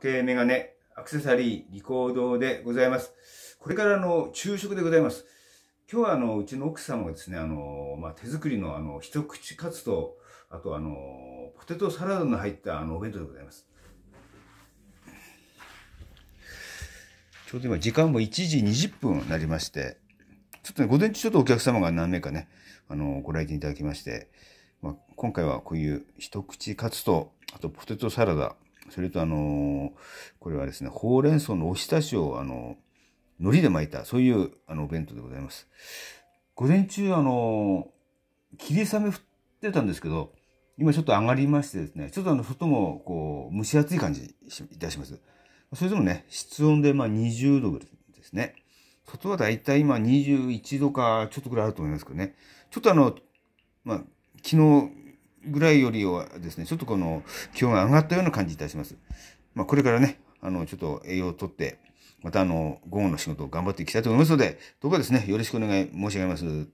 系メガネ、アクセサリー、リコードでございます。これからの昼食でございます。今日はあの、うちの奥様がですね、あの、まあ、手作りのあの、一口カツと、あとあの、ポテトサラダの入ったあの、お弁当でございます。ちょうど今時間も1時20分になりまして、ちょっとね、午前中ちょっとお客様が何名かね、あの、ご来店いただきまして、まあ、今回はこういう一口カツと、あとポテトサラダ、それとあの、これはですね、ほうれん草のおひたしをあの、海苔で巻いた、そういうあのお弁当でございます。午前中あの、霧雨降ってたんですけど、今ちょっと上がりましてですね、ちょっとあの、外もこう、蒸し暑い感じいたします。それでもね、室温でまあ20度ぐらいですね。外はだいたい今21度かちょっとぐらいあると思いますけどね。ちょっとあの、まあ、昨日ぐらいよりはですね、ちょっとこの気温が上がったような感じいたします。まあ、これからね、あの、ちょっと栄養をとって、またあの、午後の仕事を頑張っていきたいと思いますので、どうかですね、よろしくお願い申し上げます。